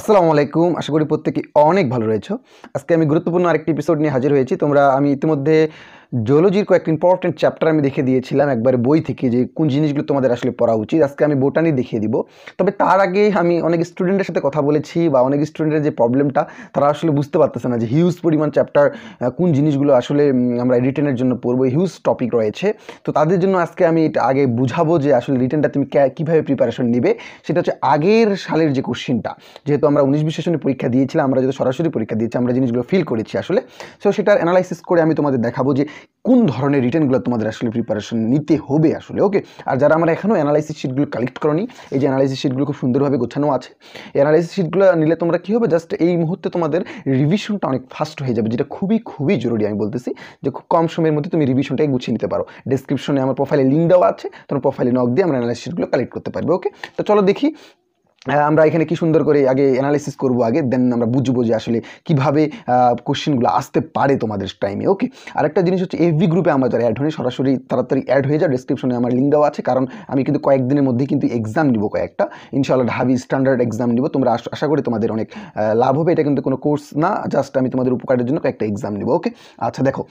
আসসালামু আলাইকুম আশা করি প্রত্যেকে অনেক ভালো রয়েছে আজকে আমি গুরুত্বপূর্ণ আরেকটি এপিসোড নিয়ে হাজির হয়েছি তোমরা আমি ইতিমধ্যে জুলজির কয়েকটি ইম্পর্টেন্ট চ্যাপ্টার আমি দেখে দিয়েছিলাম একবার বই থেকে যে কোন জিনিসগুলো তোমাদের আসলে পড়া উচিত আজকে আমি বোটানি দেখিয়ে দিব তবে তার আগে আমি অনেক স্টুডেন্টের সাথে কথা বলেছি বা অনেক স্টুডেন্টের যে প্রবলেমটা তারা আসলে বুঝতে পারতেছে না যে হিউজ পরিমাণ চ্যাপ্টার কোন জিনিসগুলো আসলে আমরা রিটেনের জন্য পড়বো হিউজ টপিক রয়েছে তো তাদের জন্য আজকে আমি এটা আগে বুঝাবো যে আসলে রিটেনটা তুমি কীভাবে প্রিপারেশন নিবে সেটা হচ্ছে আগের সালের যে কোশ্চিনটা যেহেতু যেহেতু আমরা উনিশ বিশেষণে পরীক্ষা দিয়েছিলাম আমরা যেহেতু সরাসরি পরীক্ষা দিয়েছি আমরা জিনিসগুলো ফিল করেছি আসলে সো সেটার অ্যানালাইসিস করে আমি তোমাদের দেখাবো যে কোন ধরনের রিটার্নগুলো তোমাদের আসলে প্রিপারেশন নিতে হবে আসলে ওকে আর যারা আমরা এখনও অ্যানালাইসিস শিটগুলো কালেক্ট করনি এই যে অ্যানালাইসিস শিটগুলো খুব সুন্দরভাবে গোছানো আছে অ্যানালাইসিস শিটগুলো নিলে তোমরা কী হবে জাস্ট এই মুহূর্তে তোমাদের রিভিশনটা অনেক ফাস্ট হয়ে যাবে যেটা খুবই খুবই জরুরি আমি বলতেছি যে খুব কম সময়ের মধ্যে তুমি রিভিশনটাই গুছিয়ে নিতে পারো ডিসক্রিপশনে আমার প্রোফাইলে লিঙ্ক দেওয়া আছে তোমার প্রোফাইলে নক দিয়ে আমরা অ্যানালাইসিস শিটগুলো কালেক্ট করতে পারবে ওকে তো চলো দেখি আমরা এখানে কি সুন্দর করে আগে অ্যানালিসিস করব আগে দেন আমরা বুঝবো যে আসলে কিভাবে কোশ্চেনগুলো আসতে পারে তোমাদের টাইমে ওকে আরেকটা জিনিস হচ্ছে এভি গ্রুপে আমরা যারা অ্যাড হয়ে সরাসরি তাড়াতাড়ি অ্যাড হয়ে যায় ডিসক্রিপশনে আমার লিঙ্ক দেওয়া আছে কারণ আমি কিন্তু কয়েকদিনের মধ্যে কিন্তু এক্সাম নিব কয়েকটা ইনশাল্লাহ ঢাবি স্ট্যান্ডার্ড এক্সাম নিব তোমরা আশা করি তোমাদের অনেক লাভ হবে এটা কিন্তু কোনো কোর্স না জাস্ট আমি তোমাদের উপকারের জন্য কয়েকটা এক্সাম নিব ওকে আচ্ছা দেখো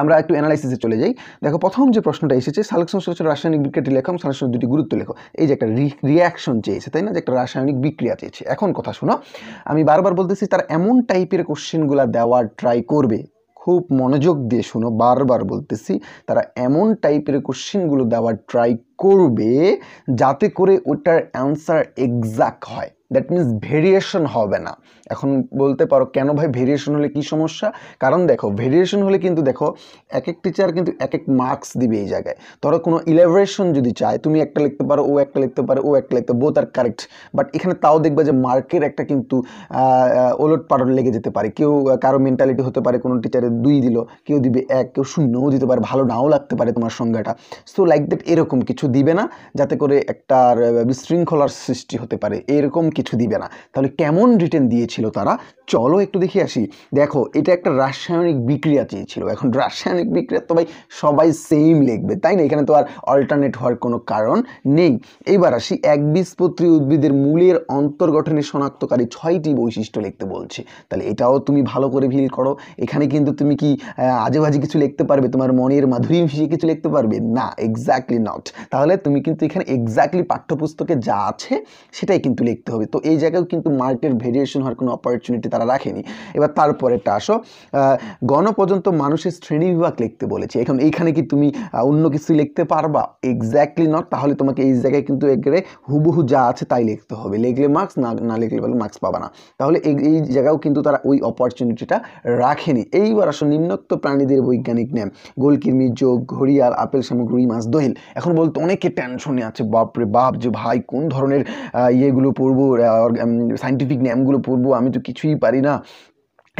আমরা একটু অ্যানালাইসিসে চলে যাই দেখো প্রথম যে প্রশ্নটা এসেছে সালক সংশ্লেষণ রাসায়নিক বিক্রিয়াটি লেখো এবং সালক দুটি গুরুত্ব লেখো এই যে একটা রিয়াকশন চেয়েছে তাই না যে একটা রাসায়নিক বিক্রিয়া চেয়েছে এখন কথা শোনো আমি বারবার বলতেছি তার এমন টাইপের কোশ্চেনগুলো দেওয়ার ট্রাই করবে খুব মনোযোগ দিয়ে শোনো বারবার বলতেছি তারা এমন টাইপের কোশ্চেনগুলো দেওয়ার ট্রাই করবে যাতে করে ওটার অ্যান্সার এক্সাক্ট হয় দ্যাট মিন্স ভেরিয়েশন হবে না এখন বলতে পারো কেন ভাই ভেরিয়েশন হলে কি সমস্যা কারণ দেখো ভেরিয়েশন হলে কিন্তু দেখো এক এক টিচার কিন্তু এক এক মার্কস দিবে এই জায়গায় ধরো কোনো ইলেভারেশন যদি চায় তুমি একটা লিখতে পারো ও একটা লিখতে পারো ও একটা লিখতে বোথ আর কারেক্ট বাট এখানে তাও দেখবে যে মার্কের একটা কিন্তু ওলট পালট লেগে যেতে পারে কেউ কারো মেন্টালিটি হতে পারে কোনো টিচারে দুই দিল কেউ দিবে এক কেউ শূন্যও দিতে পারে ভালো নাও লাগতে পারে তোমার সংজ্ঞাটা সো লাইক দ্যাট এরকম কিছু দিবে না যাতে করে একটা বিশৃঙ্খলার সৃষ্টি হতে পারে এরকম কিছু কিছু দিবে না তাহলে কেমন রিটার্ন দিয়েছিল তারা চলো একটু দেখে আসি দেখো এটা একটা রাসায়নিক বিক্রিয়া চেয়েছিল এখন রাসায়নিক বিক্রিয়া তো ভাই সবাই সেম লিখবে তাই না এখানে তো আর অল্টারনেট হওয়ার কোনো কারণ নেই এইবার আসি একবীজপত্রী উদ্ভিদের মূলের অন্তর্গঠনে শনাক্তকারী ছয়টি বৈশিষ্ট্য লিখতে বলছে তাহলে এটাও তুমি ভালো করে ফিল করো এখানে কিন্তু তুমি কি আজেবাজে কিছু লিখতে পারবে তোমার মনের মাধুরী ভিসিয়ে কিছু লিখতে পারবে না এক্স্যাক্টলি নট তাহলে তুমি কিন্তু এখানে এক্স্যাক্টলি পাঠ্যপুস্তকে যা আছে সেটাই কিন্তু লিখতে হবে হবে তো এই জায়গায় কিন্তু মার্কেট ভেরিয়েশন হওয়ার কোনো অপরচুনিটি তারা রাখেনি এবার তারপরেটা আসো গণপর্যন্ত মানুষের শ্রেণী বিভাগ লিখতে বলেছে এখন এইখানে কি তুমি অন্য কিছু লিখতে পারবা এক্স্যাক্টলি নট তাহলে তোমাকে এই জায়গায় কিন্তু একবারে হুবহু যা আছে তাই লিখতে হবে লিখলে মার্কস না না লিখলে বলে মার্কস পাবা না তাহলে এই জায়গাও কিন্তু তারা ওই অপরচুনিটিটা রাখেনি এইবার আসো নিম্নোক্ত প্রাণীদের বৈজ্ঞানিক নেম গোলকির্মি যোগ ঘড়িয়াল আপেল সামগ্রী মাছ দহিল এখন বলতে অনেকে টেনশনে আছে বাপরে বাপ যে ভাই কোন ধরনের ইয়েগুলো পড়বো সাইন্টিফিক নেমগুলো পড়বো আমি তো কিছুই পারি না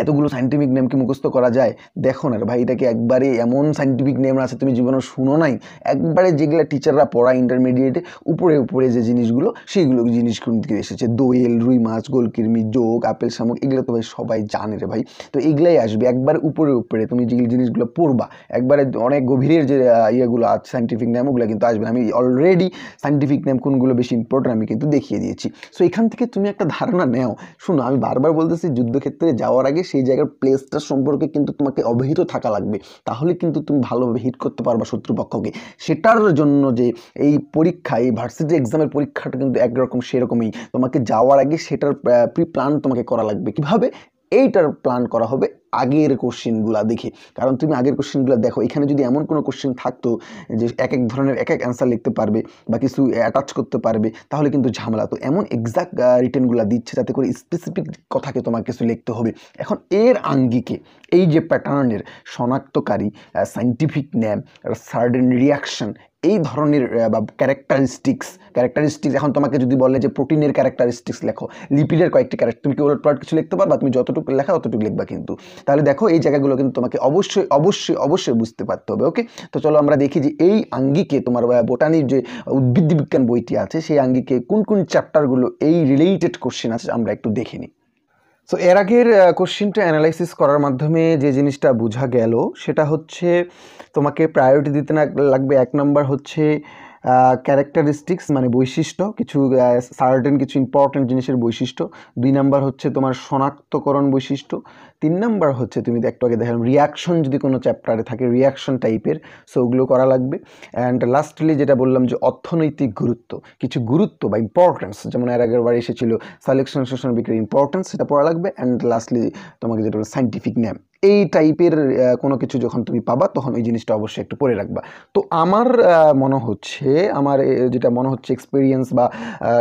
এতগুলো সাইন্টিফিক নেমকে মুখস্থ করা যায় দেখো না ভাই এটাকে একবারে এমন সাইন্টিফিক নেম আছে তুমি জীবনে শুনো নাই একবারে যেগুলো টিচাররা পড়ায় ইন্টারমিডিয়েটে উপরে উপরে যে জিনিসগুলো সেইগুলো জিনিস কিন্তু এসেছে দোয়েল রুই মাছ গোলকির্মি যোগ আপেল শামুক এগুলো তো ভাই সবাই জানে রে ভাই তো এগুলাই আসবে একবার উপরে উপরে তুমি যেগুলো জিনিসগুলো পড়বা একবারে অনেক গভীরের যে ইয়েগুলো আছে সাইন্টিফিক নেম ওগুলো কিন্তু আসবে আমি অলরেডি সাইন্টিফিক নেম কোনগুলো বেশি ইম্পর্টেন্ট আমি কিন্তু দেখিয়ে দিয়েছি সো এখান থেকে তুমি একটা ধারণা নেও শুনো আমি বারবার বলতেছি যুদ্ধক্ষেত্রে যাওয়ার আগে সেই জায়গার প্লেসটা সম্পর্কে কিন্তু তোমাকে অবহিত থাকা লাগবে তাহলে কিন্তু তুমি ভালোভাবে হিট করতে পারবা শত্রুপক্ষকে সেটার জন্য যে এই পরীক্ষা এই ভার্সিটি এক্সামের পরীক্ষাটা কিন্তু একরকম সেরকমই তোমাকে যাওয়ার আগে সেটার প্রি প্ল্যান তোমাকে করা লাগবে কিভাবে এইটার প্ল্যান করা হবে আগের কোশ্চেনগুলা দেখে কারণ তুমি আগের কোশ্চেনগুলো দেখো এখানে যদি এমন কোনো কোশ্চেন থাকতো যে এক এক ধরনের এক এক অ্যান্সার লিখতে পারবে বা কিছু অ্যাটাচ করতে পারবে তাহলে কিন্তু ঝামেলা তো এমন এক্সাক্ট রিটার্নগুলো দিচ্ছে যাতে করে স্পেসিফিক কথাকে তোমাকে কিছু লিখতে হবে এখন এর আঙ্গিকে এই যে প্যাটার্নের শনাক্তকারী সাইন্টিফিক ন্যাম সার্ডেন রিয়াকশন এই ধরনের বা ক্যারেক্টারিস্টিক্স ক্যারেক্টারিস্টিক্স এখন তোমাকে যদি বলে যে প্রোটিনের ক্যারেক্টারিস্টিক্স লেখো লিপিডের কয়েকটি ক্যারেক্টার তুমি কি ওলট কিছু লিখতে পারবা তুমি যতটুকু লেখা ততটুকু লিখবা কিন্তু তাহলে দেখো এই জায়গাগুলো কিন্তু তোমাকে অবশ্যই অবশ্যই অবশ্যই বুঝতে পারতে হবে ওকে তো চলো আমরা দেখি যে এই আঙ্গিকে তোমার বোটানির যে উদ্ভিদ বিজ্ঞান বইটি আছে সেই আঙ্গিকে কোন কোন চ্যাপ্টারগুলো এই রিলেটেড কোশ্চেন আছে আমরা একটু দেখে নিই সো এর আগের কোশ্চিনটা অ্যানালাইসিস করার মাধ্যমে যে জিনিসটা বোঝা গেল সেটা হচ্ছে তোমাকে প্রায়োরিটি দিতে না লাগবে এক নম্বর হচ্ছে ক্যারেক্টারিস্টিক্স মানে বৈশিষ্ট্য কিছু সার্টেন কিছু ইম্পর্ট্যান্ট জিনিসের বৈশিষ্ট্য দুই নাম্বার হচ্ছে তোমার শনাক্তকরণ বৈশিষ্ট্য তিন নাম্বার হচ্ছে তুমি একটু আগে দেখালাম রিয়াকশন যদি কোনো চ্যাপ্টারে থাকে রিয়াকশন টাইপের সো ওগুলো করা লাগবে অ্যান্ড লাস্টলি যেটা বললাম যে অর্থনৈতিক গুরুত্ব কিছু গুরুত্ব বা ইম্পর্টেন্স যেমন এর আগের বার এসেছিল সালেকশন শোষণ বিক্রির ইম্পর্টেন্স সেটা পড়া লাগবে অ্যান্ড লাস্টলি তোমাকে যেটা বলে সাইন্টিফিক ন্যাম এই টাইপের কোনো কিছু যখন তুমি পাবা তখন ওই জিনিসটা অবশ্যই একটু পরে রাখবা তো আমার মনে হচ্ছে আমার যেটা মনে হচ্ছে এক্সপিরিয়েন্স বা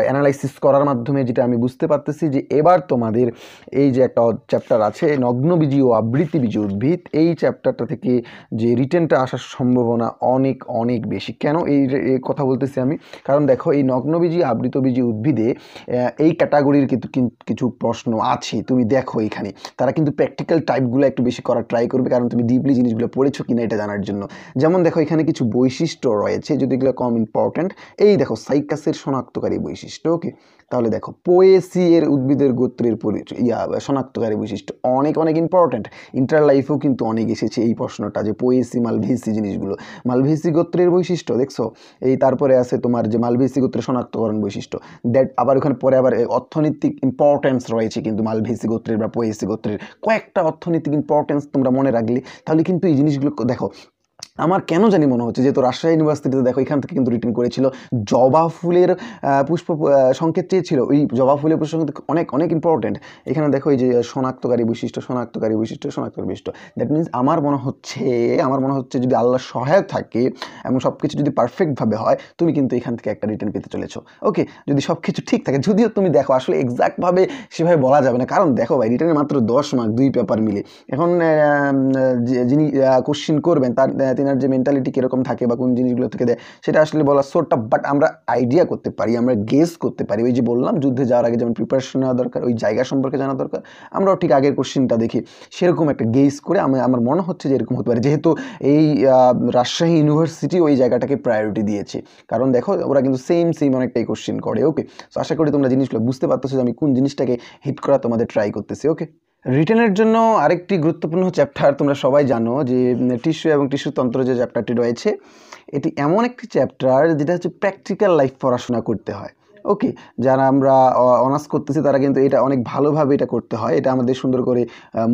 অ্যানালাইসিস করার মাধ্যমে যেটা আমি বুঝতে পারতেছি যে এবার তোমাদের এই যে একটা চ্যাপ্টার আছে লগ্নবীজীয় আবৃত্তি বীজীয় উদ্ভিদ এই চ্যাপ্টারটা থেকে যে রিটেনটা আসার সম্ভাবনা অনেক অনেক বেশি কেন এই কথা বলতেছি আমি কারণ দেখো এই নগ্নবীজী আবৃতবীজী উদ্ভিদে এই ক্যাটাগরির কিন্তু কিছু প্রশ্ন আছে তুমি দেখো এখানে তারা কিন্তু প্র্যাকটিক্যাল টাইপগুলো একটু বেশি করার ট্রাই করবে কারণ তুমি ডিপলি জিনিসগুলো পড়েছো কিনা এটা জানার জন্য যেমন দেখো এখানে কিছু বৈশিষ্ট্য রয়েছে যদি এগুলো কম ইম্পর্ট্যান্ট এই দেখো সাইকাসের শনাক্তকারী বৈশিষ্ট্য ওকে তাহলে দেখো পোয়েসি এর উদ্ভিদের গোত্রের ইয়া শনাক্তকারী বৈশিষ্ট্য অনেক অনেক ইম্পর্ট্যান্ট ইন্টার লাইফেও কিন্তু অনেক এসেছে এই প্রশ্নটা যে পোয়েসি মালভেসি জিনিসগুলো মালভেসি গোত্রের বৈশিষ্ট্য দেখছো এই তারপরে আছে তোমার যে মালভেসি গোত্রের শনাক্তকরণ বৈশিষ্ট্য দ্যাট আবার ওখানে পরে আবার অর্থনৈতিক ইম্পর্ট্যান্স রয়েছে কিন্তু মালভেসি গোত্রের বা পোয়েসি গোত্রের কয়েকটা অর্থনৈতিক ইম্পর্ট্যান্স তোমরা মনে রাখলে তাহলে কিন্তু এই জিনিসগুলো দেখো আমার কেন জানি মনে হচ্ছে যেহেতু রাজশাহী ইউনিভার্সিটিতে দেখো এখান থেকে কিন্তু রিটার্ন করেছিল জবা ফুলের পুষ্প সংকেত চেয়েছিল ওই জবা ফুলের পুষ্প সংকেত অনেক অনেক ইম্পর্টেন্ট এখানে দেখো এই যে শনাক্তকারী বৈশিষ্ট্য শনাক্তকারী বৈশিষ্ট্য শনাক্তকারী বৈশিষ্ট্য দ্যাট মিনস আমার মনে হচ্ছে আমার মনে হচ্ছে যদি আল্লাহ সহায়ক থাকে এবং সব কিছু যদি পারফেক্টভাবে হয় তুমি কিন্তু এখান থেকে একটা রিটার্ন পেতে চলেছো ওকে যদি সব কিছু ঠিক থাকে যদিও তুমি দেখো আসলে এক্স্যাক্টভাবে সেভাবে বলা যাবে না কারণ দেখো ভাই রিটার্নের মাত্র দশ মার্ক দুই পেপার মিলে এখন যিনি কোশ্চিন করবেন তার তেনার যে মেন্টালিটি কীরকম থাকে বা কোন জিনিসগুলো থেকে দেয় সেটা আসলে বলা সোটা বাট আমরা আইডিয়া করতে পারি আমরা গেস করতে পারি ওই যে বললাম যুদ্ধে যাওয়ার আগে যেমন প্রিপারেশন নেওয়া দরকার ওই জায়গা সম্পর্কে জানা দরকার আমরাও ঠিক আগের কোশ্চিনটা দেখি সেরকম একটা গেস করে আমি আমার মনে হচ্ছে যে এরকম হতে পারে যেহেতু এই রাজশাহী ইউনিভার্সিটি ওই জায়গাটাকে প্রায়োরিটি দিয়েছে কারণ দেখো ওরা কিন্তু সেম সেম অনেকটাই কোশ্চিন করে ওকে সো আশা করি তোমরা জিনিসগুলো বুঝতে পারতেছো যে আমি কোন জিনিসটাকে হিট করা তোমাদের ট্রাই করতেছি ওকে রিটার্নের জন্য আরেকটি গুরুত্বপূর্ণ চ্যাপ্টার তোমরা সবাই জানো যে টিস্যু এবং টিস্যুতন্ত্র যে চ্যাপ্টারটি রয়েছে এটি এমন একটি চ্যাপ্টার যেটা হচ্ছে প্র্যাকটিক্যাল লাইফ পড়াশোনা করতে হয় ওকে যারা আমরা অনার্স করতেছি তারা কিন্তু এটা অনেক ভালোভাবে এটা করতে হয় এটা আমাদের সুন্দর করে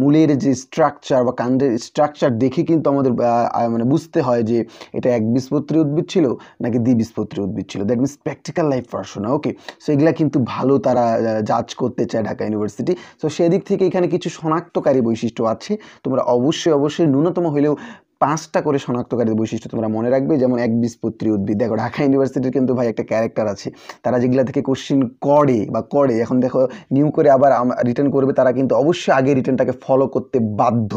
মূলের যে স্ট্রাকচার বা কাণ্ডের স্ট্রাকচার দেখে কিন্তু আমাদের মানে বুঝতে হয় যে এটা এক বিস্পত্রী উদ্ভিদ ছিল নাকি দ্বিবীজপত্রী উদ্ভিদ ছিল দ্যাট মিনস প্র্যাকটিক্যাল লাইফ পড়াশোনা ওকে সো এগুলা কিন্তু ভালো তারা জাজ করতে চায় ঢাকা ইউনিভার্সিটি সো সেদিক থেকে এখানে কিছু শনাক্তকারী বৈশিষ্ট্য আছে তোমরা অবশ্যই অবশ্যই ন্যূনতম হলেও পাঁচটা করে শনাক্তকারী বৈশিষ্ট্য তোমরা মনে রাখবে যেমন এক বিষপত্রী উদ্ভিদ দেখো ঢাকা ইউনিভার্সিটির কিন্তু ভাই একটা ক্যারেক্টার আছে তারা যেগুলো থেকে কোশ্চিন করে বা করে এখন দেখো নিউ করে আবার রিটার্ন করবে তারা কিন্তু অবশ্যই আগে রিটার্নটাকে ফলো করতে বাধ্য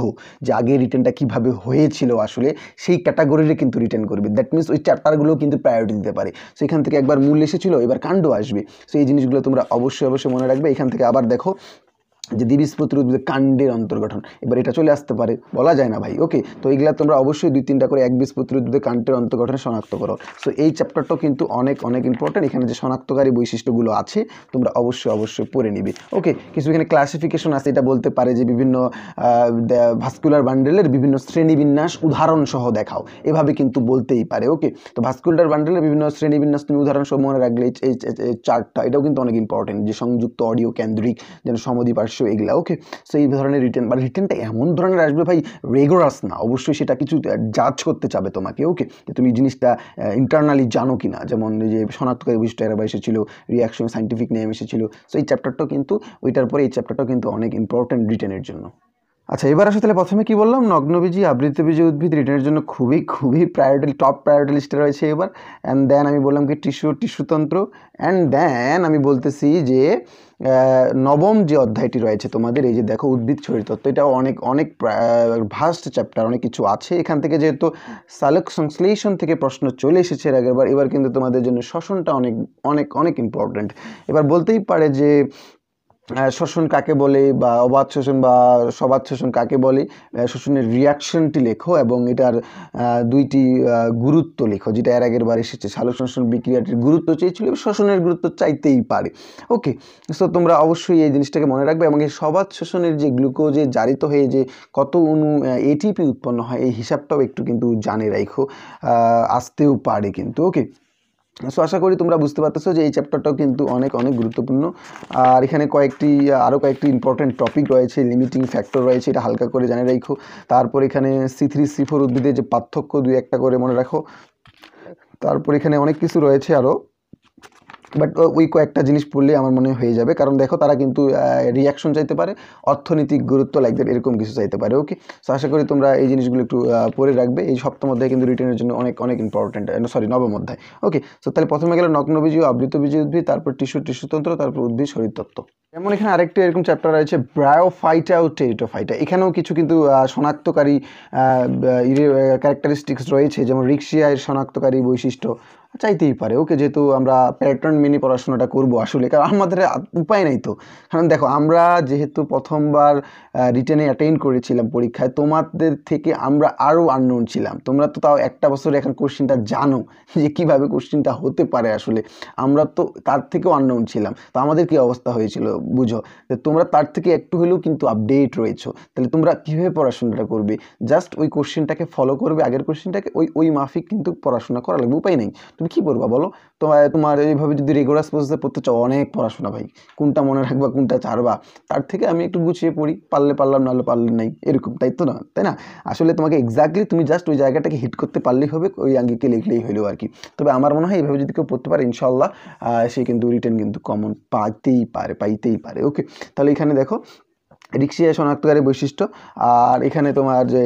যে আগে রিটার্নটা কীভাবে হয়েছিল আসলে সেই ক্যাটাগরিরে কিন্তু রিটার্ন করবে দ্যাট মিনস ওই চ্যাপ্টারগুলোও কিন্তু প্রায়োরিটি দিতে পারে সো এখান থেকে একবার মূল এসেছিলো এবার কাণ্ড আসবে সো এই জিনিসগুলো তোমরা অবশ্যই অবশ্যই মনে রাখবে এখান থেকে আবার দেখো যে দ্বিবীজপত্রী উদ্ভিদের কাণ্ডের অন্তর্গঠন এবার এটা চলে আসতে পারে বলা যায় না ভাই ওকে তো এগুলা তোমরা অবশ্যই দুই তিনটা করে এক বীজপত্রী উদ্ভিদের কাণ্ডের অন্তর্গঠনে শনাক্ত করো সো এই চ্যাপ্টারটাও কিন্তু অনেক অনেক ইম্পর্ট্যান্ট এখানে যে শনাক্তকারী বৈশিষ্ট্যগুলো আছে তোমরা অবশ্যই অবশ্যই পড়ে নিবে ওকে কিছু এখানে ক্লাসিফিকেশন আছে এটা বলতে পারে যে বিভিন্ন ভাস্কুলার বান্ডেলের বিভিন্ন শ্রেণীবিন্যাস উদাহরণসহ দেখাও এভাবে কিন্তু বলতেই পারে ওকে তো ভাস্কুলার বান্ডেলের বিভিন্ন শ্রেণীবিন্যাস তুমি উদাহরণসহ মনে রাখলে এই চার্টটা এটাও কিন্তু অনেক ইম্পর্টেন্ট যে সংযুক্ত অডিও কেন্দ্রিক যেন সমদ্বিপার্শ্ব চারশো এগুলা ওকে সো এই ধরনের রিটার্ন বা রিটার্নটা এমন ধরনের আসবে ভাই রেগুলার্স না অবশ্যই সেটা কিছু জাজ করতে চাবে তোমাকে ওকে তুমি জিনিসটা ইন্টারনালি জানো কি না যেমন যে শনাক্তকারী বৈশিষ্ট্য এরাবা এসেছিলো রিয়াকশন সাইন্টিফিক নেম এসেছিলো সো এই চ্যাপ্টারটাও কিন্তু ওইটার পরে এই চ্যাপ্টারটাও কিন্তু অনেক ইম্পর্ট্যান্ট রিটার্নের জন্য আচ্ছা এবার আসলে তাহলে প্রথমে কি বললাম নগ্নবীজি আবৃত্তবীজি উদ্ভিদ রিটার্নের জন্য খুবই খুবই প্রায়োরিটি টপ প্রায়োরিটি লিস্টে রয়েছে এবার অ্যান্ড দেন আমি বললাম কি টিস্যু টিস্যুতন্ত্র অ্যান্ড দেন আমি বলতেছি যে নবম যে অধ্যায়টি রয়েছে তোমাদের এই যে দেখো উদ্ভিদ শরীরতত্ত্ব এটা অনেক অনেক ভাস্ট চ্যাপ্টার অনেক কিছু আছে এখান থেকে যেহেতু সালক সংশ্লেষণ থেকে প্রশ্ন চলে এসেছে এর আগেরবার এবার কিন্তু তোমাদের জন্য শ্বসনটা অনেক অনেক অনেক ইম্পর্ট্যান্ট এবার বলতেই পারে যে শোষণ কাকে বলে বা অবাধ শোষণ বা সবাদ শোষণ কাকে বলে শোষণের রিয়াকশনটি লেখো এবং এটার দুইটি গুরুত্ব লেখো যেটা এর আগের বার এসেছে শালক শোষণ বিক্রিয়াটির গুরুত্ব চেয়েছিল শোষণের গুরুত্ব চাইতেই পারে ওকে সো তোমরা অবশ্যই এই জিনিসটাকে মনে রাখবে এবং এই সবাদ শোষণের যে গ্লুকোজে জারিত হয়ে যে কত অনু এটিপি উৎপন্ন হয় এই হিসাবটাও একটু কিন্তু জানে রাখো আসতেও পারে কিন্তু ওকে সো আশা করি তোমরা বুঝতে পারতেছো যে এই চ্যাপ্টারটাও কিন্তু অনেক অনেক গুরুত্বপূর্ণ আর এখানে কয়েকটি আরও কয়েকটি ইম্পর্ট্যান্ট টপিক রয়েছে লিমিটিং ফ্যাক্টর রয়েছে এটা হালকা করে জানে রাখো তারপর এখানে সি থ্রি সি ফোর উদ্ভিদের যে পার্থক্য দুই একটা করে মনে রাখো তারপর এখানে অনেক কিছু রয়েছে আরও বাট ওই uh, কয়েকটা জিনিস পড়লে আমার মনে হয়ে যাবে কারণ দেখো তারা কিন্তু রিয়াকশন চাইতে পারে অর্থনৈতিক গুরুত্ব লাইক দ্যাট এরকম কিছু চাইতে পারে ওকে সো আশা করি তোমরা এই জিনিসগুলো একটু পড়ে রাখবে এই সপ্তম অধ্যায় কিন্তু রিটার্নের জন্য অনেক অনেক ইম্পর্টেন্ট সরি নবম অধ্যায় ওকে সো তাহলে প্রথমে গেল নগ্নবীজীয় আবৃত বীজী উদ্ভিদ তারপর টিস্যু টিস্যুতন্ত্র তারপর উদ্ভিদ শরীরতত্ত্ব যেমন এখানে আরেকটি এরকম চ্যাপ্টার রয়েছে ব্রায়োফাইটা ও টেরিটো ফাইটা এখানেও কিছু কিন্তু শনাক্তকারী ক্যারেক্টারিস্টিক্স রয়েছে যেমন রিক্সিয়ার শনাক্তকারী বৈশিষ্ট্য চাইতেই পারে ওকে যেহেতু আমরা প্যাটার্ন মেনে পড়াশোনাটা করব আসলে কারণ আমাদের উপায় নাই তো কারণ দেখো আমরা যেহেতু প্রথমবার রিটেনে অ্যাটেন্ড করেছিলাম পরীক্ষায় তোমাদের থেকে আমরা আরও আননোন ছিলাম তোমরা তো তাও একটা বছরে এখন কোশ্চিনটা জানো যে কীভাবে কোশ্চিনটা হতে পারে আসলে আমরা তো তার থেকেও আননোন ছিলাম তো আমাদের কী অবস্থা হয়েছিল বুঝো যে তোমরা তার থেকে একটু হলেও কিন্তু আপডেট রয়েছো তাহলে তোমরা কীভাবে পড়াশোনাটা করবে জাস্ট ওই কোশ্চেনটাকে ফলো করবে আগের কোশ্চেনটাকে ওই ওই মাফিক কিন্তু পড়াশোনা করা লাগবে উপায় নেই তুমি কী করবা বলো তোমার তোমার এইভাবে যদি রেগুলার স্পোর্টসে পড়তে চাও অনেক পড়াশোনা ভাই কোনটা মনে রাখবা কোনটা ছাড়বা তার থেকে আমি একটু গুছিয়ে পড়ি পারলে পারলাম নাহলে পারলে নাই এরকম তাই তো না তাই না আসলে তোমাকে এক্স্যাক্টলি তুমি জাস্ট ওই জায়গাটাকে হিট করতে পারলেই হবে ওই আঙ্গিকে লিখলেই হলো আর কি তবে আমার মনে হয় এইভাবে যদি কেউ পড়তে পারে ইনশাল্লাহ সে কিন্তু রিটার্ন কিন্তু কমন পাইতেই পারে পাইতেই পারে ওকে তাহলে এখানে দেখো রিক্সিয়া শনাক্তকারী বৈশিষ্ট্য আর এখানে তোমার যে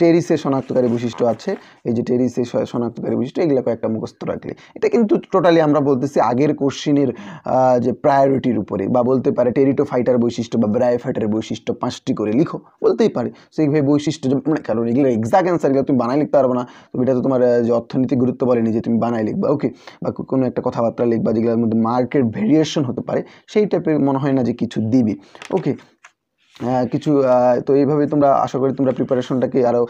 টেরিসের শনাক্তকারী বৈশিষ্ট্য আছে এই যে টেরিসের শনাক্তকারী বৈশিষ্ট্য এগুলো কয়েকটা মুখস্থ রাখলে এটা কিন্তু টোটালি আমরা বলতেছি আগের কোশ্চিনের যে প্রায়োরিটির উপরে বা বলতে পারে টেরিটো ফাইটার বৈশিষ্ট্য বা ব্রায় ফাইটার বৈশিষ্ট্য পাঁচটি করে লিখো বলতেই পারে সো এইভাবে বৈশিষ্ট্য মানে কারণ এগুলো এক্সাক্ট অ্যান্সার এগুলো তুমি বানাই লিখতে পারবো না তুমি এটা তো তোমার যে অর্থনীতি গুরুত্ব বলেনি যে তুমি বানাই লিখবা ওকে বা কোনো একটা কথাবার্তা লিখবা যেগুলোর মধ্যে মার্কেট ভেরিয়েশন হতে পারে সেই টাইপের মনে হয় না যে কিছু দিবি ওকে কিছু তো এইভাবে তোমরা আশা করি তোমরা প্রিপারেশনটাকে আরও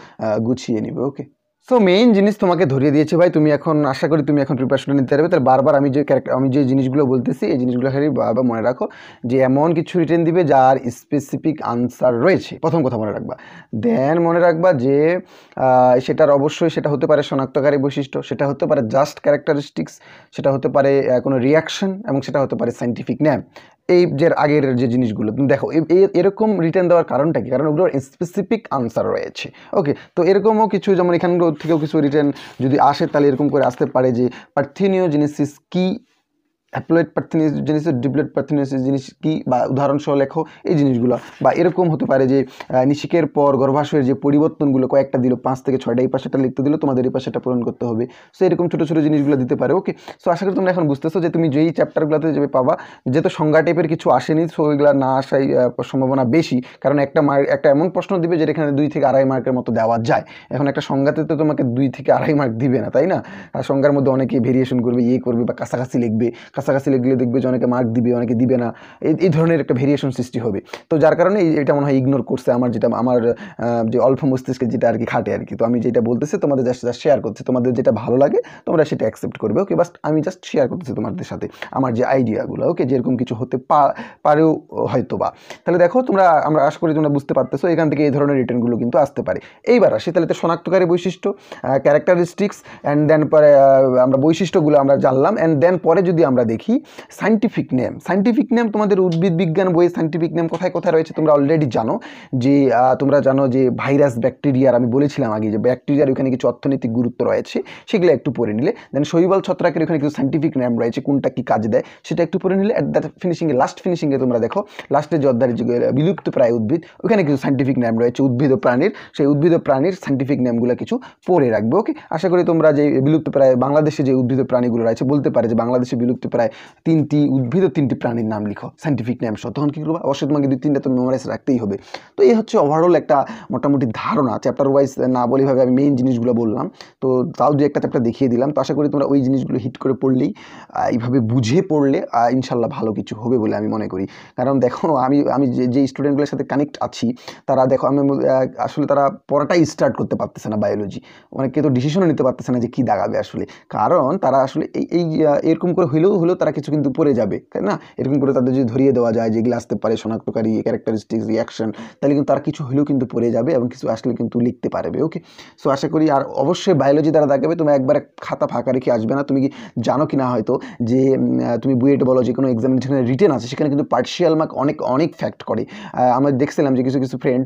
গুছিয়ে নিবে ওকে সো মেইন জিনিস তোমাকে ধরিয়ে দিয়েছে ভাই তুমি এখন আশা করি তুমি এখন প্রিপারেশনটা নিতে পারবে তাহলে বারবার আমি যে ক্যারেক্টার আমি যে জিনিসগুলো বলতেছি এই জিনিসগুলো খালি বারবার মনে রাখো যে এমন কিছু রিটেন দিবে যার স্পেসিফিক আনসার রয়েছে প্রথম কথা মনে রাখবা দেন মনে রাখবা যে সেটার অবশ্যই সেটা হতে পারে শনাক্তকারী বৈশিষ্ট্য সেটা হতে পারে জাস্ট ক্যারেক্টারিস্টিক্স সেটা হতে পারে কোনো রিয়াকশন এবং সেটা হতে পারে সাইন্টিফিক ন্যাম এই যে আগের যে জিনিসগুলো দেখো এরকম রিটার্ন দেওয়ার কারণটা কি কারণ ওগুলোর স্পেসিফিক আনসার রয়েছে ওকে তো এরকমও কিছু যেমন এখানগুলো থেকেও কিছু রিটার্ন যদি আসে তাহলে এরকম করে আসতে পারে যে পার্থিনীয় জিনিস কি অ্যাপ্লয়েড পার্থিনিস জিনিস ডিপ্লয়েড পার্থিনিস জিনিস কি বা উদাহরণসহ লেখো এই জিনিসগুলো বা এরকম হতে পারে যে নিশিকের পর গর্ভাশয়ের যে পরিবর্তনগুলো কয়েকটা দিল পাঁচ থেকে ছয়টা এই পাশেটা লিখতে দিল তোমাদের এই পাশেটা পূরণ করতে হবে সো এরকম ছোটো ছোটো জিনিসগুলো দিতে পারে ওকে সো আশা করি তোমরা এখন বুঝতেছো যে তুমি যেই চ্যাপ্টারগুলোতে যাবে পাবা যেহেতু সংজ্ঞা টাইপের কিছু আসেনি সো ওইগুলো না আসাই সম্ভাবনা বেশি কারণ একটা মার্ক একটা এমন প্রশ্ন দিবে যেটা এখানে দুই থেকে আড়াই মার্কের মতো দেওয়া যায় এখন একটা সংজ্ঞাতে তো তোমাকে দুই থেকে আড়াই মার্ক দিবে না তাই না সংজ্ঞার মধ্যে অনেকে ভেরিয়েশন করবে ইয়ে করবে বা কাছাকাছি লিখবে কাছাকাছি লিখলে দেখবে যে অনেকে মার্ক দিবে অনেকে দিবে না এই ধরনের একটা ভেরিয়েশন সৃষ্টি হবে তো যার কারণে এটা মনে হয় ইগনোর করছে আমার যেটা আমার যে অল্প মস্তিষ্কে যেটা আর কি খাটে আর কি তো আমি যেটা বলতেছি তোমাদের জাস্ট জাস্ট শেয়ার করছি তোমাদের যেটা ভালো লাগে তোমরা সেটা অ্যাকসেপ্ট করবে ওকে বাস আমি জাস্ট শেয়ার করতেছি তোমাদের সাথে আমার যে আইডিয়াগুলো ওকে যেরকম কিছু হতে পারেও হয়তো বা তাহলে দেখো তোমরা আমরা আশা করি তোমরা বুঝতে পারতেছো এখান থেকে এই ধরনের রিটার্নগুলো কিন্তু আসতে পারে এইবার আসি তাহলে তো শনাক্তকারী বৈশিষ্ট্য ক্যারেক্টারিস্টিক্স অ্যান্ড দেন পরে আমরা বৈশিষ্ট্যগুলো আমরা জানলাম অ্যান্ড দেন পরে যদি আমরা দেখি দেখি সাইন্টিফিক নেম সাইন্টিফিক নেম তোমাদের উদ্ভিদ বিজ্ঞান বইয়ের সাইন্টিফিক নেম কোথায় কোথায় রয়েছে তোমরা অলরেডি জানো যে তোমরা জানো যে ভাইরাস ব্যাকটেরিয়ার আমি বলেছিলাম আগে যে ব্যাকটেরিয়ার ওখানে কিছু অর্থনৈতিক গুরুত্ব রয়েছে সেগুলো একটু পড়ে নিলে দেন শৈবাল ছত্রাকের ওখানে কিছু সাইন্টিফিক নেম রয়েছে কোনটা কি কাজ দেয় সেটা একটু পড়ে নিলে অ্যাট দ্য ফিনিশিংয়ে লাস্ট ফিনিশিংয়ে তোমরা দেখো লাস্টে জর্দার বিলুপ্ত প্রায় উদ্ভিদ ওখানে কিছু সাইন্টিফিক নেম রয়েছে উদ্ভিদ ও প্রাণীর সেই উদ্ভিদ ও প্রাণীর সাইন্টিফিক নেমগুলো কিছু পড়ে রাখবে ওকে আশা করি তোমরা যে বিলুপ্ত প্রায় বাংলাদেশে যে উদ্ভিদ প্রাণীগুলো রয়েছে বলতে পারে যে বাংলাদেশে বিলুপ্ত প্রায় পাড়ায় তিনটি উদ্ভিদ ও তিনটি প্রাণীর নাম লিখো সাইন্টিফিক নেম সহ তখন কী করবো অবশ্যই তোমাকে দুই তিনটা তো মেমোরাইজ রাখতেই হবে তো এই হচ্ছে ওভারঅল একটা মোটামুটি ধারণা চ্যাপ্টার ওয়াইজ না বলেভাবে আমি মেইন জিনিসগুলো বললাম তো তাও দু একটা চ্যাপ্টার দেখিয়ে দিলাম তো আশা করি তোমরা ওই জিনিসগুলো হিট করে পড়লেই এইভাবে বুঝে পড়লে ইনশাল্লাহ ভালো কিছু হবে বলে আমি মনে করি কারণ দেখো আমি আমি যে স্টুডেন্টগুলোর সাথে কানেক্ট আছি তারা দেখো আমি আসলে তারা পড়াটাই স্টার্ট করতে পারতেছে না বায়োলজি অনেকে তো ডিসিশনও নিতে পারতেছে না যে কী দাগাবে আসলে কারণ তারা আসলে এই এরকম করে হইলেও হলেও তারা কিছু কিন্তু পড়ে যাবে তাই না এরকম করে তাদের যদি ধরিয়ে দেওয়া যায় যেগুলো আসতে পারে শনাক্তকারী ক্যারেক্টারিস্টিক্স রিয়াকশন তাহলে কিন্তু তারা কিছু হলেও কিন্তু পড়ে যাবে এবং কিছু আসলে কিন্তু লিখতে পারবে ওকে সো আশা করি আর অবশ্যই বায়োলজি দ্বারা দেখাবে তুমি একবার খাতা ফাঁকা রেখে আসবে না তুমি কি জানো কি না হয়তো যে তুমি বুয়েট বলো যে কোনো যেখানে রিটেন আছে সেখানে কিন্তু পার্শিয়াল মার্ক অনেক অনেক ফ্যাক্ট করে আমরা দেখছিলাম যে কিছু কিছু ফ্রেন্ড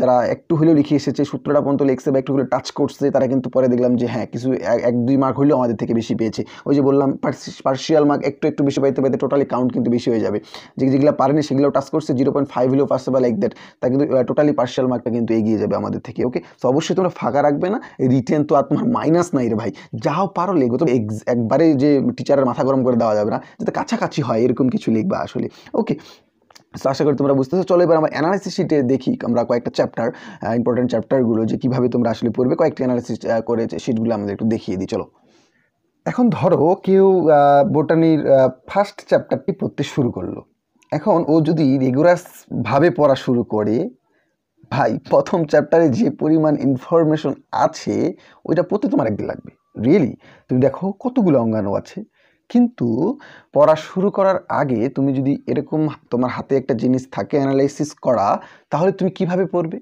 যারা একটু হলেও লিখে এসেছে সূত্রটা পর্যন্ত লিখছে বা একটু হলেও টাচ করছে তারা কিন্তু পরে দেখলাম যে হ্যাঁ কিছু এক দুই মার্ক হলেও আমাদের থেকে বেশি পেয়েছে ওই যে বললাম পার্শিয়াল পার্সিয়াল মার্ক একটু একটু বেশি পাইতে পাইতে টোটালি কাউন্ট কিন্তু বেশি হয়ে যাবে যে যেগুলো পারেনি সেগুলো টাচ করছে জিরো পয়েন্ট ফাইভ হলেও পারছে বা লাইক দ্যাট তা কিন্তু টোটালি পার্সিয়াল মার্কটা কিন্তু এগিয়ে যাবে আমাদের থেকে ওকে সো অবশ্যই তোমরা ফাঁকা রাখবে না রিটেন তো আর তোমার মাইনাস নাই রে ভাই যাও পারো লিখবে তবে একবারে যে টিচারের মাথা গরম করে দেওয়া যাবে না যাতে কাছাকাছি হয় এরকম কিছু লিখবা আসলে ওকে তো আশা করি তোমরা বুঝতেছো চলো এবার আমরা অ্যানালিসিস শিটে দেখি আমরা কয়েকটা চ্যাপ্টার ইম্পর্টেন্ট চ্যাপ্টারগুলো যে কীভাবে তোমরা আসলে পড়বে কয়েকটি অ্যানালিসিস করে শিটগুলো আমাদের একটু দেখিয়ে দিই চলো এখন ধরো কেউ বোটানির ফার্স্ট চ্যাপ্টারটি পড়তে শুরু করলো এখন ও যদি রেগুলারভাবে পড়া শুরু করে ভাই প্রথম চ্যাপ্টারে যে পরিমাণ ইনফরমেশন আছে ওইটা পড়তে তোমার একদিন লাগবে রিয়েলি তুমি দেখো কতগুলো অঙ্গাণু আছে কিন্তু পড়া শুরু করার আগে তুমি যদি এরকম তোমার হাতে একটা জিনিস থাকে অ্যানালাইসিস করা তাহলে তুমি কিভাবে পড়বে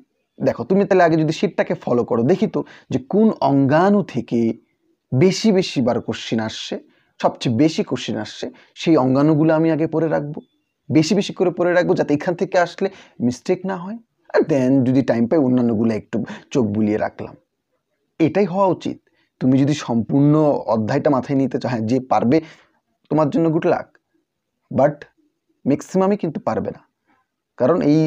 দেখো তুমি তাহলে আগে যদি সিটটাকে ফলো করো দেখি তো যে কোন অঙ্গাণু থেকে বেশি বেশিবার কোশ্চিন আসছে সবচেয়ে বেশি কোশ্চিন আসছে সেই অঙ্গাণুগুলো আমি আগে পড়ে রাখবো বেশি বেশি করে পড়ে রাখবো যাতে এখান থেকে আসলে মিস্টেক না হয় আর দেন যদি টাইম পাই অন্যান্যগুলো একটু চোখ বুলিয়ে রাখলাম এটাই হওয়া উচিত তুমি যদি সম্পূর্ণ অধ্যায়টা মাথায় নিতে চাও হ্যাঁ, যে পারবে তোমার জন্য গুড লাক বাট ম্যাক্সিমামই কিন্তু পারবে না কারণ এই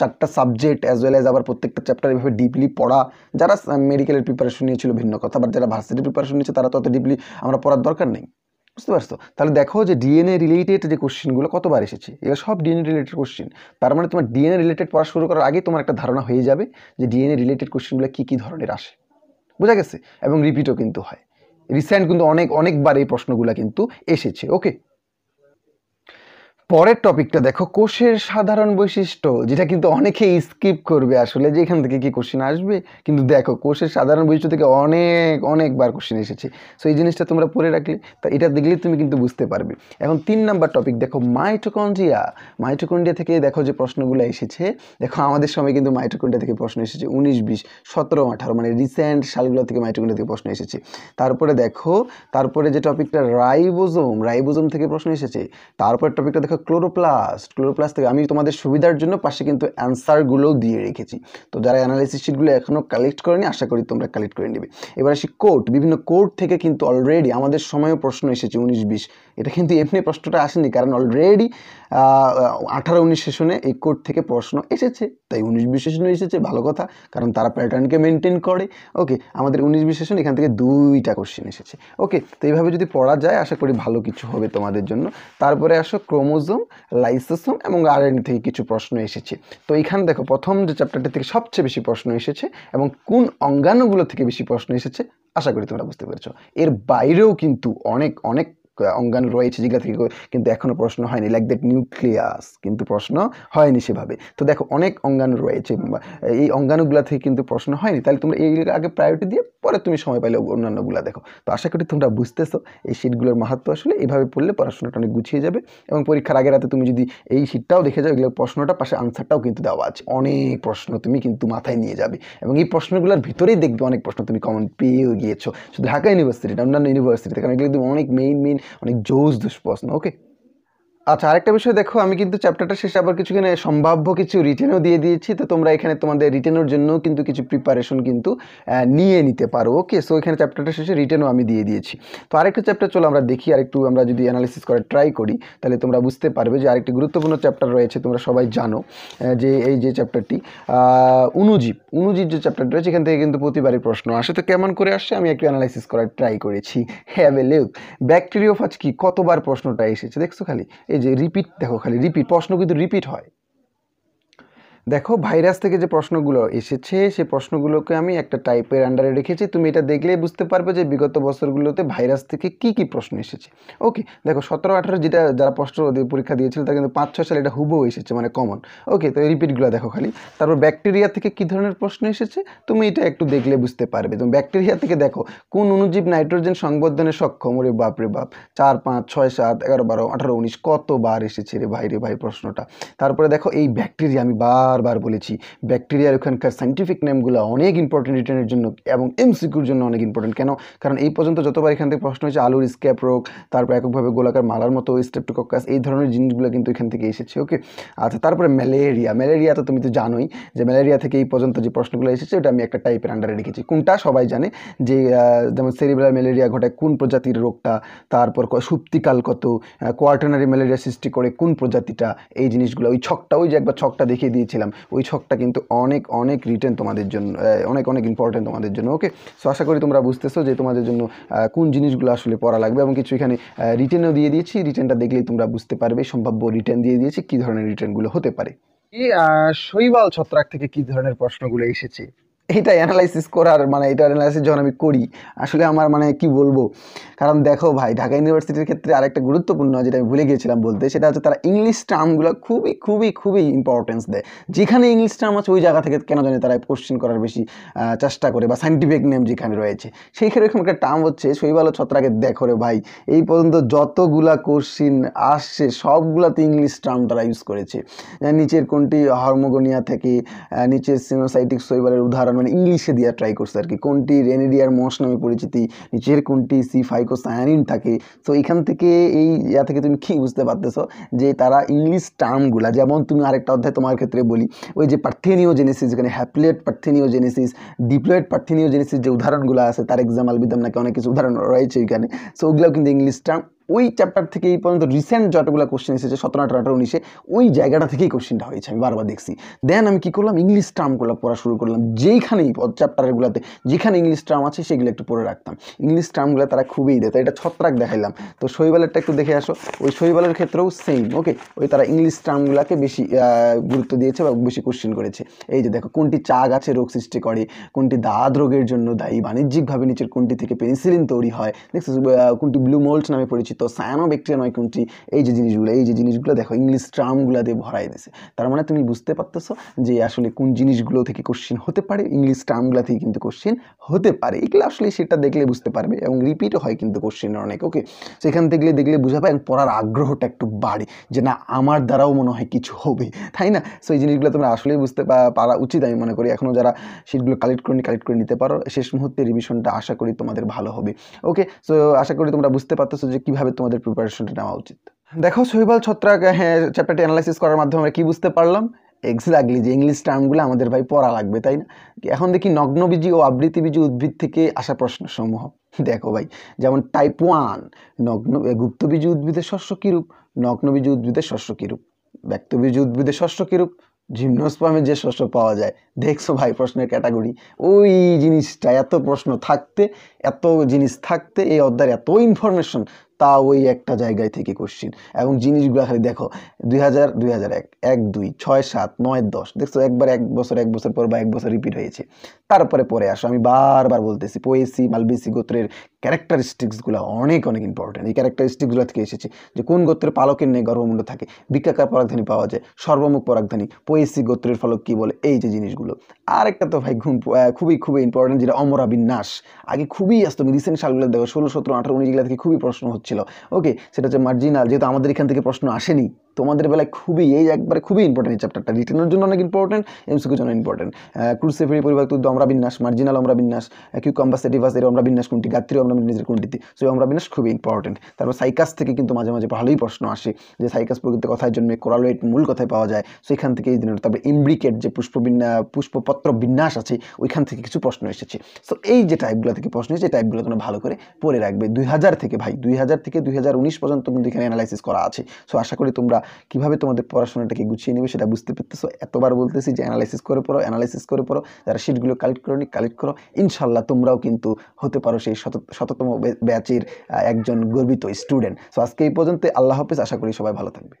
চারটা সাবজেক্ট অ্যাজ ওয়েল অ্যাজ আবার প্রত্যেকটা চ্যাপ্টার এভাবে ডিপলি পড়া যারা মেডিকেলের প্রিপারেশন নিয়েছিল ভিন্ন কথা বা যারা ভার্সিটির প্রিপারেশন নিয়েছে তারা তো অত ডিপলি আমরা পড়ার দরকার নেই বুঝতে পারছো তাহলে দেখো যে ডিএনএ রিলেটেড যে কোশ্চেনগুলো কতবার এসেছে এগুলো সব ডিএনএ রিলেটেড কোশ্চেন তার মানে তোমার ডিএনএ রিলেটেড পড়া শুরু করার আগে তোমার একটা ধারণা হয়ে যাবে যে ডিএনএ রিলেটেড কোশ্চেনগুলো কী কী ধরনের আসে বোঝা গেছে এবং রিপিটও কিন্তু হয় রিসেন্ট কিন্তু অনেক অনেকবার এই প্রশ্নগুলো কিন্তু এসেছে ওকে পরের টপিকটা দেখো কোষের সাধারণ বৈশিষ্ট্য যেটা কিন্তু অনেকে স্কিপ করবে আসলে যে এখান থেকে কি কোশ্চেন আসবে কিন্তু দেখো কোষের সাধারণ বৈশিষ্ট্য থেকে অনেক অনেকবার কোশ্চেন এসেছে সো এই জিনিসটা তোমরা পড়ে রাখলে তা এটা দেখলে তুমি কিন্তু বুঝতে পারবে এখন তিন নাম্বার টপিক দেখো মাইটোকন্ডিয়া মাইটোকন্ডিয়া থেকে দেখো যে প্রশ্নগুলো এসেছে দেখো আমাদের সময় কিন্তু মাইটোকন্ডিয়া থেকে প্রশ্ন এসেছে উনিশ বিশ সতেরো আঠারো মানে রিসেন্ট সালগুলো থেকে মাইটোকন্ডিয়া থেকে প্রশ্ন এসেছে তারপরে দেখো তারপরে যে টপিকটা রাইবোজোম রাইবোজোম থেকে প্রশ্ন এসেছে তারপরে টপিকটা দেখো দেখো ক্লোরোপ্লাস্ট ক্লোরোপ্লাস্ট থেকে আমি তোমাদের সুবিধার জন্য পাশে কিন্তু অ্যান্সারগুলোও দিয়ে রেখেছি তো যারা অ্যানালাইসিস শিটগুলো এখনও কালেক্ট করেনি আশা করি তোমরা কালেক্ট করে নেবে এবার আসি কোর্ট বিভিন্ন কোর্ট থেকে কিন্তু অলরেডি আমাদের সময়ও প্রশ্ন এসেছে উনিশ বিশ এটা কিন্তু এমনি প্রশ্নটা আসেনি কারণ অলরেডি আঠারো উনিশ সেশনে এই কোর্ট থেকে প্রশ্ন এসেছে তাই উনিশ বিশ সেশনে এসেছে ভালো কথা কারণ তারা প্যাটার্নকে মেনটেন করে ওকে আমাদের উনিশ বিশ সেশন এখান থেকে দুইটা কোশ্চেন এসেছে ওকে তো এইভাবে যদি পড়া যায় আশা করি ভালো কিছু হবে তোমাদের জন্য তারপরে আসো ক্রোমোজোম লাইসোসোম এবং আর থেকে কিছু প্রশ্ন এসেছে তো এইখানে দেখো প্রথম যে চ্যাপ্টারটা থেকে সবচেয়ে বেশি প্রশ্ন এসেছে এবং কোন অঙ্গাণুগুলো থেকে বেশি প্রশ্ন এসেছে আশা করি তোমরা বুঝতে পেরেছ এর বাইরেও কিন্তু অনেক অনেক অঙ্গাণু রয়েছে যেগুলো থেকে কিন্তু এখনও প্রশ্ন হয়নি লাইক দ্যাট নিউক্লিয়াস কিন্তু প্রশ্ন হয়নি সেভাবে তো দেখো অনেক অঙ্গাণু রয়েছে এই অঙ্গাণুগুলা থেকে কিন্তু প্রশ্ন হয়নি তাহলে তোমরা এই আগে প্রায়োরিটি দিয়ে পরে তুমি সময় পাইলে অন্যান্যগুলো দেখো তো আশা করি তোমরা বুঝতেছো এই শিটগুলোর মাহাত্ম আসলে এভাবে পড়লে পড়াশোনাটা অনেক গুছিয়ে যাবে এবং পরীক্ষার আগে রাতে তুমি যদি এই শিটটাও দেখে যাও এগুলোর প্রশ্নটা পাশে আনসারটাও কিন্তু দেওয়া আছে অনেক প্রশ্ন তুমি কিন্তু মাথায় নিয়ে যাবে এবং এই প্রশ্নগুলোর ভিতরেই দেখবে অনেক প্রশ্ন তুমি কমন পেয়েও গিয়েছো শুধু ঢাকা ইউনিভার্সিটি না অন্যান্য ইউনিভার্সিটিতে কারণ এগুলো তুমি অনেক মেইন মেইন অনেক জোস দুষ্প্রশ্ন ওকে আচ্ছা আরেকটা বিষয় দেখো আমি কিন্তু চ্যাপ্টারটা শেষে আবার কিছু কিনে সম্ভাব্য কিছু রিটেনও দিয়ে দিয়েছি তো তোমরা এখানে তোমাদের রিটেনের জন্য কিন্তু কিছু প্রিপারেশন কিন্তু নিয়ে নিতে পারো ওকে সো এখানে চ্যাপ্টারটা শেষে রিটেনও আমি দিয়ে দিয়েছি তো আরেকটা চ্যাপ্টার চলো আমরা দেখি আরেকটু আমরা যদি অ্যানালিসিস করার ট্রাই করি তাহলে তোমরা বুঝতে পারবে যে আরেকটি গুরুত্বপূর্ণ চ্যাপ্টার রয়েছে তোমরা সবাই জানো যে এই যে চ্যাপ্টারটি অনুজীব অনুজীব যে চ্যাপ্টারটি রয়েছে এখান থেকে কিন্তু প্রতিবারই প্রশ্ন আসে তো কেমন করে আসছে আমি একটু অ্যানালাইসিস করার ট্রাই করেছি হ্যাভ এ লেক ব্যাকটেরিওফাজ কি কতবার প্রশ্নটা এসেছে দেখছো খালি এই যে রিপিট দেখো খালি রিপিট প্রশ্ন কিন্তু রিপিট হয় দেখো ভাইরাস থেকে যে প্রশ্নগুলো এসেছে সেই প্রশ্নগুলোকে আমি একটা টাইপের আন্ডারে রেখেছি তুমি এটা দেখলেই বুঝতে পারবে যে বিগত বছরগুলোতে ভাইরাস থেকে কি কি প্রশ্ন এসেছে ওকে দেখো সতেরো আঠারো যেটা যারা প্রশ্ন পরীক্ষা দিয়েছিল তা কিন্তু পাঁচ ছয় সালে এটা হুবও এসেছে মানে কমন ওকে তো রিপিটগুলো দেখো খালি তারপর ব্যাকটেরিয়া থেকে কি ধরনের প্রশ্ন এসেছে তুমি এটা একটু দেখলে বুঝতে পারবে তুমি ব্যাকটেরিয়া থেকে দেখো কোন অনুজীব নাইট্রোজেন সংবর্ধনে সক্ষম ওরে বাপ রে বাপ চার পাঁচ ছয় সাত এগারো বারো আঠারো উনিশ কতবার এসেছে রে ভাই রে ভাই প্রশ্নটা তারপরে দেখো এই ব্যাকটেরিয়া আমি বার বারবার বলেছি ব্যাকটেরিয়ার ওখানকার সাইন্টিফিক নেমগুলো অনেক ইম্পর্টেন্ট রিটার্নের জন্য এবং এমসিকিউর জন্য অনেক ইম্পর্টেন্ট কেন কারণ এই পর্যন্ত যতবার এখান থেকে প্রশ্ন হয়েছে আলুর স্ক্যাপ রোগ তারপর এককভাবে গোলাকার মালার মতো স্টেপটোকক্কাস এই ধরনের জিনিসগুলো কিন্তু এখান থেকে এসেছে ওকে আচ্ছা তারপরে ম্যালেরিয়া ম্যালেরিয়া তো তুমি তো জানোই যে ম্যালেরিয়া থেকে এই পর্যন্ত যে প্রশ্নগুলো এসেছে ওটা আমি একটা টাইপের আন্ডারে রেখেছি কোনটা সবাই জানে যে যেমন সেরিব্রাল ম্যালেরিয়া ঘটায় কোন প্রজাতির রোগটা তারপর সুপ্তিকাল কত কোয়ার্টনারি ম্যালেরিয়া সৃষ্টি করে কোন প্রজাতিটা এই জিনিসগুলো ওই ছকটা ওই যে একবার ছকটা দেখিয়ে দিয়েছিলাম দিলাম ওই ছকটা কিন্তু অনেক অনেক রিটার্ন তোমাদের জন্য অনেক অনেক ইম্পর্ট্যান্ট তোমাদের জন্য ওকে সো আশা করি তোমরা বুঝতেছো যে তোমাদের জন্য কোন জিনিসগুলো আসলে পড়া লাগবে এবং কিছু এখানে রিটেনও দিয়ে দিয়েছি রিটার্নটা দেখলেই তোমরা বুঝতে পারবে সম্ভাব্য রিটার্ন দিয়ে দিয়েছি কী ধরনের রিটার্নগুলো হতে পারে শৈবাল ছত্রাক থেকে কি ধরনের প্রশ্নগুলো এসেছে এটা অ্যানালাইসিস করার মানে এটা অ্যানালাইসিস যখন আমি করি আসলে আমার মানে কি বলবো কারণ দেখো ভাই ঢাকা ইউনিভার্সিটির ক্ষেত্রে আরেকটা গুরুত্বপূর্ণ যেটা আমি ভুলে গিয়েছিলাম বলতে সেটা হচ্ছে তারা ইংলিশ টার্মগুলো খুবই খুবই খুবই ইম্পর্টেন্স দেয় যেখানে ইংলিশ টার্ম আছে ওই জায়গা থেকে কেন জানে তারা কোশ্চেন করার বেশি চেষ্টা করে বা সাইন্টিফিক নেম যেখানে রয়েছে সেই এরকম একটা টার্ম হচ্ছে শৈবাল ছত্রাকে দেখো রে ভাই এই পর্যন্ত যতগুলা কোশ্চিন আসছে সবগুলাতে ইংলিশ টার্ম তারা ইউজ করেছে নিচের কোনটি হরমোগোনিয়া থেকে নিচের সিনোসাইটিক শৈবালের উদাহরণ মানে ইংলিশে দেওয়া ট্রাই করছে আর কি কোনটি রেনেডিয়ার মস নামে পরিচিতি নিচের কোনটি সি ফাইকোসায়ানিন থাকে তো এখান থেকে এই ইয়া থেকে তুমি কী বুঝতে পারতেছো যে তারা ইংলিশ টার্মগুলা যেমন তুমি আরেকটা অধ্যায় তোমার ক্ষেত্রে বলি ওই যে পার্থেনিওজেনেসিস যেখানে হ্যাপ্লেট পার্থেনিওজেনেসিস ডিপ্লয়েড পার্থেনিওজেনেসিস যে উদাহরণগুলো আছে তার এক্সাম্পল বিদ্যাম নাকি অনেক কিছু উদাহরণ রয়েছে এখানে সো ওগুলোও কিন্তু ইংলিশ টার্ম ওই চ্যাপ্টার থেকে এই পর্যন্ত রিসেন্ট যতগুলো কোশ্চেন এসেছে সতেরো আঠারো আঠারো উনিশে ওই জায়গাটা থেকেই কোশ্চেনটা হয়েছে আমি বারবার দেখছি দেন আমি কী করলাম ইংলিশ টার্মগুলো পড়া শুরু করলাম যেইখানেই চ্যাপ্টারগুলোতে যেখানে ইংলিশ টার্ম আছে সেগুলো একটু পড়ে রাখতাম ইংলিশ টার্মগুলো তারা খুবই দেয় এটা ছত্রাক দেখাইলাম তো শৈবালেরটা একটু দেখে আসো ওই শৈবালের ক্ষেত্রেও সেম ওকে ওই তারা ইংলিশ টার্মগুলোকে বেশি গুরুত্ব দিয়েছে বা বেশি কোশ্চেন করেছে এই যে দেখো কোনটি চা গাছে রোগ সৃষ্টি করে কোনটি দাঁত রোগের জন্য দায়ী বাণিজ্যিকভাবে নিচের কোনটি থেকে পেনসিলিন তৈরি হয় দেখছো কোনটি ব্লু মোল্ড নামে পরিচিত তো সায়ানো ব্যাকটেরিয়া নয় কোনটি এই যে জিনিসগুলো এই যে জিনিসগুলো দেখো ইংলিশ ট্রামগুলো দিয়ে ভরাই দিয়েছে তার মানে তুমি বুঝতে পারতেছো যে আসলে কোন জিনিসগুলো থেকে কোশ্চিন হতে পারে ইংলিশ ট্রামগুলো থেকে কিন্তু কোশ্চিন হতে পারে এগুলো আসলে সেটা দেখলে বুঝতে পারবে এবং রিপিটও হয় কিন্তু কোশ্চিন অনেক ওকে সেখান থেকে দেখলে বুঝা পায় পড়ার আগ্রহটা একটু বাড়ে যে না আমার দ্বারাও মনে হয় কিছু হবে তাই না সো এই জিনিসগুলো তোমরা আসলেই বুঝতে পারা উচিত আমি মনে করি এখনও যারা সেগুলো কালেক্ট করে কালেক্ট করে নিতে পারো শেষ মুহূর্তে রিভিশনটা আশা করি তোমাদের ভালো হবে ওকে সো আশা করি তোমরা বুঝতে পারতেছো যে কীভাবে কিভাবে তোমাদের প্রিপারেশনটা নেওয়া উচিত দেখো শৈবাল ছত্রাক হ্যাঁ চ্যাপ্টারটি অ্যানালাইসিস করার মাধ্যমে আমরা কী বুঝতে পারলাম এক্স্যাক্টলি যে ইংলিশ টার্মগুলো আমাদের ভাই পড়া লাগবে তাই না এখন দেখি নগ্নবীজি ও আবৃত্তিবীজি উদ্ভিদ থেকে আসা প্রশ্ন সমূহ দেখো ভাই যেমন টাইপ ওয়ান নগ্ন গুপ্তবীজি উদ্ভিদের শস্য কীরূপ নগ্নবীজি উদ্ভিদের শস্য কীরূপ ব্যক্তবীজি উদ্ভিদের শস্য কীরূপ জিমনোস্পামে যে শস্য পাওয়া যায় দেখছো ভাই প্রশ্নের ক্যাটাগরি ওই জিনিসটা এত প্রশ্ন থাকতে এত জিনিস থাকতে এই অধ্যায়ের এত ইনফরমেশন তা ওই একটা জায়গায় থেকে কোশ্চিন এবং জিনিসগুলো খালি দেখো দুই হাজার দুই হাজার এক এক দুই ছয় সাত নয় দশ দেখছো একবার এক বছর এক বছর পর বা এক বছর রিপিট হয়েছে তারপরে পরে আসো আমি বারবার বলতেছি পোয়েসি মালবেসি গোত্রের ক্যারেক্টারিস্টিক্সগুলো অনেক অনেক ইম্পর্টেন্ট এই ক্যারেক্টারিস্টিক্সগুলো থেকে এসেছে যে কোন গোত্রের পালকের নেই গর্ভমুণ্ড থাকে বৃক্ষাকার পরাগধানী পাওয়া যায় সর্বমুখ পরাগধানী পোয়েসি গোত্রের ফলক কী বলে এই যে জিনিসগুলো আরেকটা তো ভাই ঘুম খুবই খুবই ইম্পর্টেন্ট যেটা অমরাবিন্যাস আগে খুবই আসতো রিসেন্ট সালগুলো দেখো ষোলো সতেরো আঠারো উনিশ থেকে খুবই প্রশ্ন হচ্ছে হচ্ছিল ওকে সেটা হচ্ছে মার্জিনাল যেহেতু আমাদের এখান থেকে প্রশ্ন আসেনি তোমাদের বেলায় খুবই এই একবারে খুবই ইম্পর্টেন্ট এই চ্যাপ্টারটা রিটার্নের জন্য অনেক ইম্পর্টেন্ট এমসিকিউর জন্য ইম্পর্টেন্ট ক্রুসেফেরি পরিবার তো আমরা বিন্যাস মার্জিনাল আমরা বিন্যাস কিউ কম্পাসেটিভাস এর আমরা বিন্যাস কোনটি গাত্রীয় আমরা নিজের কোনটিতে সো আমরা বিন্যাস খুবই ইম্পর্টেন্ট তারপর সাইকাস থেকে কিন্তু মাঝে মাঝে ভালোই প্রশ্ন আসে যে সাইকাস প্রকৃতি কথায় জন্য কোরালোয়েট মূল কথায় পাওয়া যায় সো এখান থেকে এই দিনের তারপরে ইমব্রিকেট যে পুষ্প পুষ্পপত্র বিন্যাস আছে ওইখান থেকে কিছু প্রশ্ন এসেছে সো এই যে টাইপগুলো থেকে প্রশ্ন এসেছে টাইপগুলো তোমরা ভালো করে পড়ে রাখবে দুই হাজার থেকে ভাই দুই হাজার থেকে দুই পর্যন্ত কিন্তু এখানে অ্যানালাইসিস করা আছে সো আশা করি তোমরা কীভাবে তোমাদের পড়াশোনাটাকে গুছিয়ে নেবে সেটা বুঝতে পারতেছো এতবার বলতেছি যে অ্যানালাইসিস করে পড়ো অ্যানালাইসিস করে পড়ো যারা শিটগুলো কালেক্ট করো নি কালেক্ট করো ইনশাল্লাহ তোমরাও কিন্তু হতে পারো সেই শত শততম ব্যাচের একজন গর্বিত স্টুডেন্ট সো আজকে এই পর্যন্ত আল্লাহ হাফিজ আশা করি সবাই ভালো থাকবে